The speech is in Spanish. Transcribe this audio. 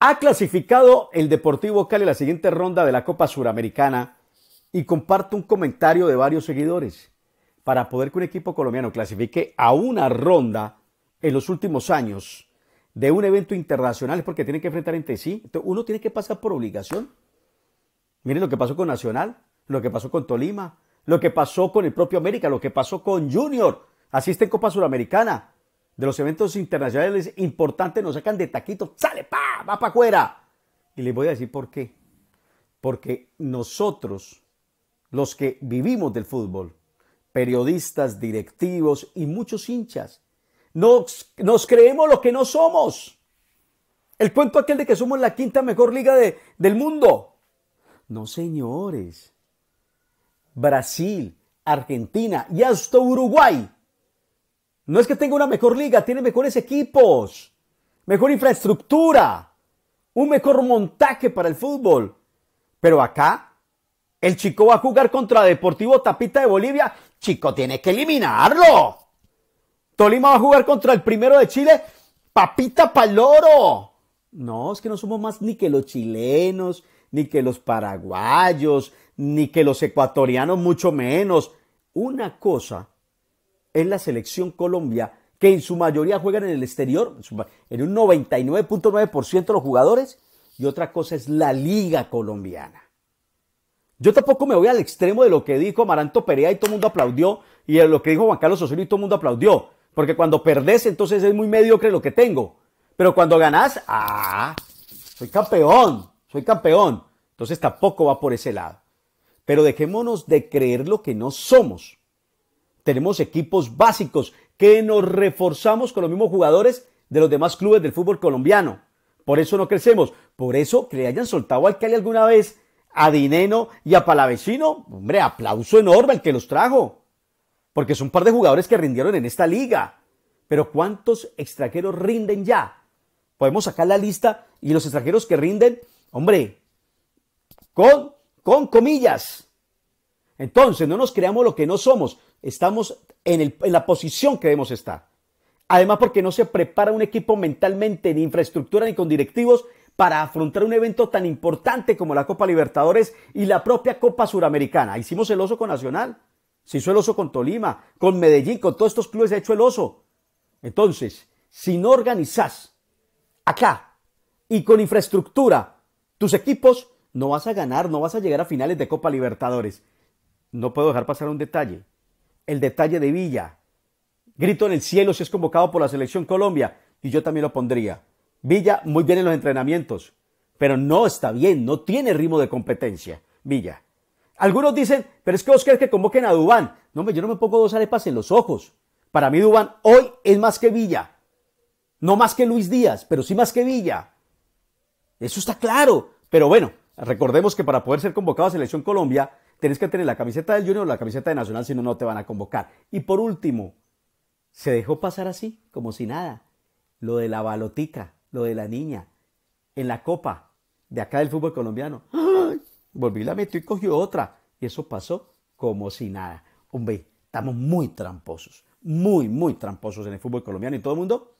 Ha clasificado el Deportivo Cali a la siguiente ronda de la Copa Suramericana y comparto un comentario de varios seguidores. Para poder que un equipo colombiano clasifique a una ronda en los últimos años de un evento internacional, es porque tienen que enfrentar entre sí, uno tiene que pasar por obligación. Miren lo que pasó con Nacional, lo que pasó con Tolima, lo que pasó con el propio América, lo que pasó con Junior. Asiste en Copa Suramericana de los eventos internacionales importantes nos sacan de taquito, sale, pa, va para afuera. Y les voy a decir por qué. Porque nosotros, los que vivimos del fútbol, periodistas, directivos y muchos hinchas, nos, creemos lo que no somos. El cuento aquel de que somos la quinta mejor liga del mundo. No, señores. Brasil, Argentina y hasta Uruguay no es que tenga una mejor liga, tiene mejores equipos, mejor infraestructura, un mejor montaje para el fútbol. Pero acá, el chico va a jugar contra Deportivo Tapita de Bolivia. Chico, tiene que eliminarlo. Tolima va a jugar contra el primero de Chile. Papita Paloro. No, es que no somos más ni que los chilenos, ni que los paraguayos, ni que los ecuatorianos, mucho menos. Una cosa es la selección Colombia, que en su mayoría juegan en el exterior, en un 99.9% de los jugadores, y otra cosa es la liga colombiana. Yo tampoco me voy al extremo de lo que dijo Amaranto Perea y todo el mundo aplaudió, y de lo que dijo Juan Carlos Osorio y todo el mundo aplaudió, porque cuando perdés entonces es muy mediocre lo que tengo, pero cuando ganás, ah, soy campeón, soy campeón, entonces tampoco va por ese lado. Pero dejémonos de creer lo que no somos tenemos equipos básicos que nos reforzamos con los mismos jugadores de los demás clubes del fútbol colombiano. Por eso no crecemos. Por eso que le hayan soltado al Cali alguna vez a Dineno y a Palavecino, hombre, aplauso enorme al que los trajo. Porque son un par de jugadores que rindieron en esta liga. Pero ¿cuántos extranjeros rinden ya? Podemos sacar la lista y los extranjeros que rinden, hombre, con, con comillas. Entonces, no nos creamos lo que no somos estamos en, la posición que debemos estar. Además, porque no se prepara un equipo mentalmente, ni infraestructura, ni con directivos para afrontar un evento tan importante como la Copa Libertadores y la propia Copa Suramericana. Hicimos el oso con Nacional, se hizo el oso con Tolima, con Medellín, con todos estos clubes se ha hecho el oso. Entonces, si no organizás acá y con infraestructura tus equipos, no vas a ganar, no vas a llegar a finales de Copa Libertadores. No puedo dejar pasar un detalle el detalle de Villa. Grito en el cielo si es convocado por la selección Colombia. Y yo también lo pondría. Villa muy bien en los entrenamientos, pero no está bien, no tiene ritmo de competencia. Villa. Algunos dicen, pero es que Oscar que convoquen a Dubán. No, hombre, yo no me pongo dos arepas en los ojos. Para mí Dubán hoy es más que Villa. No más que Luis Díaz, pero sí más que Villa. Eso está claro. Pero bueno, recordemos que para poder ser convocado a Selección Colombia, Tienes que tener la camiseta del Junior o la camiseta de Nacional, si no, no te van a convocar. Y por último, se dejó pasar así, como si nada, lo de la balotica, lo de la niña, en la copa de acá del fútbol colombiano. Volví, la metió y cogió otra. Y eso pasó como si nada. Hombre, estamos muy tramposos, muy, muy tramposos en el fútbol colombiano y todo el mundo...